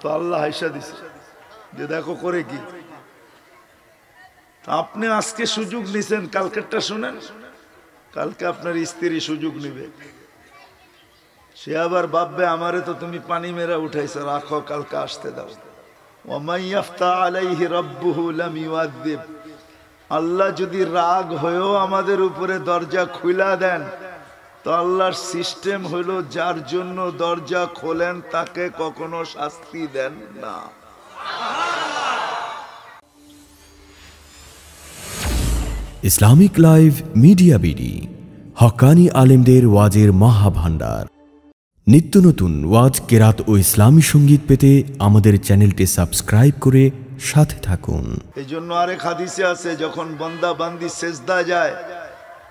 তো আল্লাহ হাইসা দিছে যে দেখো করে কি আপনি আজকে সুযোগ নিছেন কালকেরটা শুনেন কালকে আপনার স্ত্রী সুযোগ নিবে সে আবার ভাববে আমারে তো তুমি পানি মেরা উঠাইছ রাখো কালকে আসতে দাও আল্লাহ যদি রাগ হয়েও আমাদের উপরে দরজা খুলা দেন তো আল্লাহর সিস্টেম হইল যার জন্য দরজা খোলেন তাকে কখনো শাস্তি দেন না ইসলামিক লাইভ মিডিয়া বিডি হকানি আলেমদের ওয়াজের মহাভান্ডার নিত্য নতুন ওয়াজ কেরাত ও ইসলামী সঙ্গীত পেতে আমাদের চ্যানেলটি সাবস্ক্রাইব করে সাথে থাকুন এজন্য আরেক হাদিসে আছে যখন বন্দা বান্দি শেষদা যায়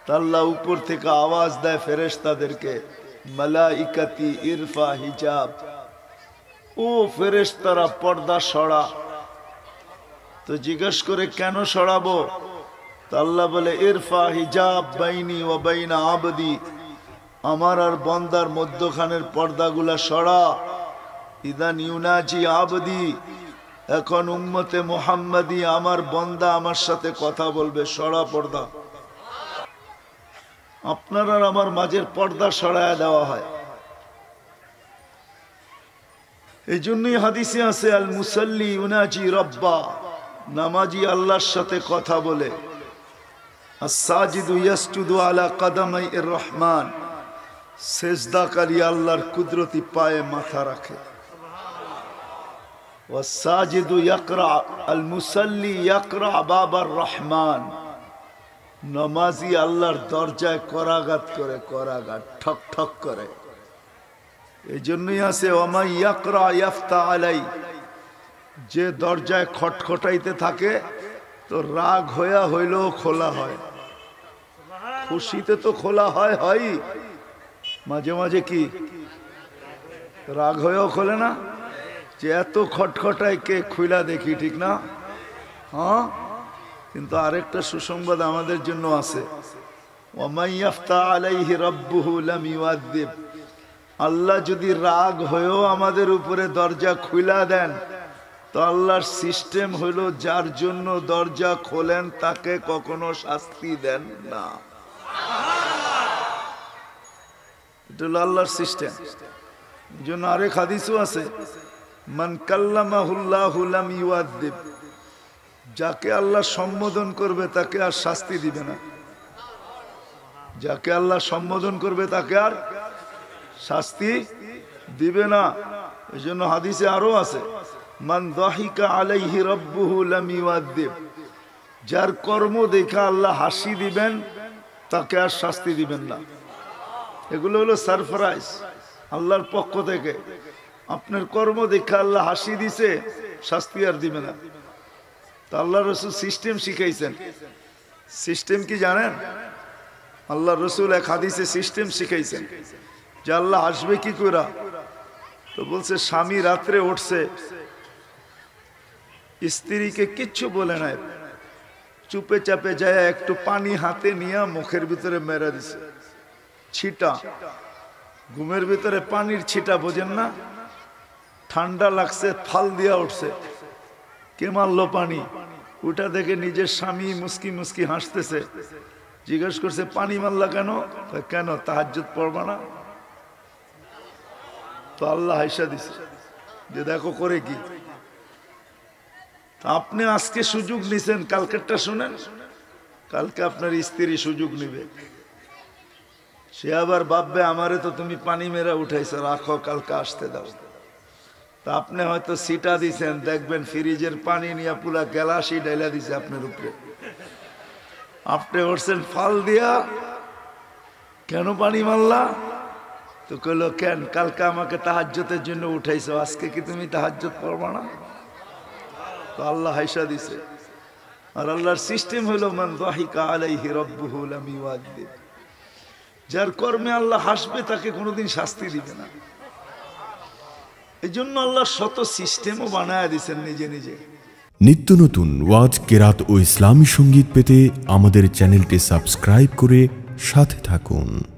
তাল্লা উপর থেকে আওয়াজ দেয় ফেরেস্তাদেরকে মালাইকাতি ইরফা হিজাব ও ফেরেস্তারা পর্দা সরা তো জিজ্ঞেস করে কেন সরাবো আল্লাহ বলে ইরফা হিজাব বাইনি ও বাইনা আবদি আমার আর বন্দার মধ্যখানের পর্দাগুলা সরা ইদান ইউনাজি আবদি এখন উম্মতে মোহাম্মদি আমার বন্দা আমার সাথে কথা বলবে সরা পর্দা আপনার আমার মাঝের পর্দা সরায় দেওয়া হয় এই জন্যই হাদিসে আছে আল মুসাল্লি উনাজি রব্বা নামাজি আল্লাহর সাথে কথা বলে আলা কাদামাই এর রহমান সেজদাকারী আল্লাহর কুদরতি পায়ে মাথা রাখে ও সাজিদু ইয়াকরা আল মুসাল্লি ইয়াকরা বাবার রহমান নমাজি আল্লাহর দরজায় করাঘাত করে করাঘাত ঠক ঠক করে এই জন্যই আছে ইয়াফতা আলাই যে দরজায় খটখটাইতে থাকে তো রাগ হইয়া হইলেও খোলা হয় খুশিতে তো খোলা হয় হয় মাঝে মাঝে কি রাগ হয়েও খোলে না যে এত খটখটায় কে খুইলা দেখি ঠিক না হ্যাঁ কিন্তু আরেকটা সুসংবাদ আমাদের জন্য আছে আল্লাহ যদি রাগ হয়েও আমাদের উপরে দরজা খুলা দেন তো আল্লাহর সিস্টেম হলো যার জন্য দরজা খোলেন তাকে কখনো শাস্তি দেন না আল্লাহর সিস্টেম জন্য আরেক হাদিসও আছে মান কাল্লামাহুল্লাহুলাম ইউয়াদ্দিব যাকে আল্লাহ সম্বোধন করবে তাকে আর শাস্তি দিবে না যাকে আল্লাহ সম্বোধন করবে তাকে আর শাস্তি দিবে না এই জন্য হাদিসে আরো আছে মান দহিকা আলাইহি রব্বুহুলামিওয়াদ্দেব যার কর্ম দেখা আল্লাহ হাসি দিবেন তাকে আর শাস্তি দিবেন না এগুলো হলো সারপ্রাইজ আল্লাহর পক্ষ থেকে আপনার কর্ম দেখা আল্লাহ হাসি দিছে শাস্তি আর দিবে না আল্লাহ রসুল সিস্টেম শিখাইছেন সিস্টেম কি জানেন আল্লাহ রসুল এক হাদিসে সিস্টেম শিখাইছেন যে আল্লাহ আসবে কি করে তো বলছে স্বামী রাত্রে উঠছে স্ত্রীকে কিচ্ছু বলে নাই চুপে চাপে যায় একটু পানি হাতে নিয়ে মুখের ভিতরে মেরা দিছে ছিটা ঘুমের ভিতরে পানির ছিটা বোঝেন না ঠান্ডা লাগছে ফাল দিয়া উঠছে কে মারলো পানি উটা দেখে নিজের স্বামী মুসকি মুসকি হাসতেছে জিজ্ঞেস করছে পানি মাল্লা কেন কেন তাহাজুত পড়বা না তো আল্লাহ হাইসা দিছে যে দেখো করে কি আপনি আজকে সুযোগ নিছেন কালকেরটা শুনেন কালকে আপনার স্ত্রী সুযোগ নিবে সে আবার ভাববে আমারে তো তুমি পানি মেরা উঠাইছো রাখো কালকে আসতে দাও তা আপনি হয়তো সিটা দিছেন দেখবেন ফ্রিজের পানি নিয়ে পুরা গ্যালাসি ডাইলা দিছে আপনার উপরে আপনি উঠছেন ফাল দিয়া কেন পানি মারলা তো কইল কেন কালকে আমাকে তাহাজ্যতের জন্য উঠাইছো আজকে কি তুমি তাহাজ্জত পড়বা না তো আল্লাহ হাইসা দিছে আর আল্লাহর সিস্টেম হইল মান রাহিকা আলাইহি রব্বুহুল আমি ওয়াদ্দিব যার কর্মে আল্লাহ হাসবে তাকে কোনোদিন শাস্তি দিবে না এই জন্য আল্লাহ শত সিস্টেমও বানায় দিয়েছেন নিজে নিজে নিত্য নতুন ওয়াজ কেরাত ও ইসলামী সঙ্গীত পেতে আমাদের চ্যানেলটি সাবস্ক্রাইব করে সাথে থাকুন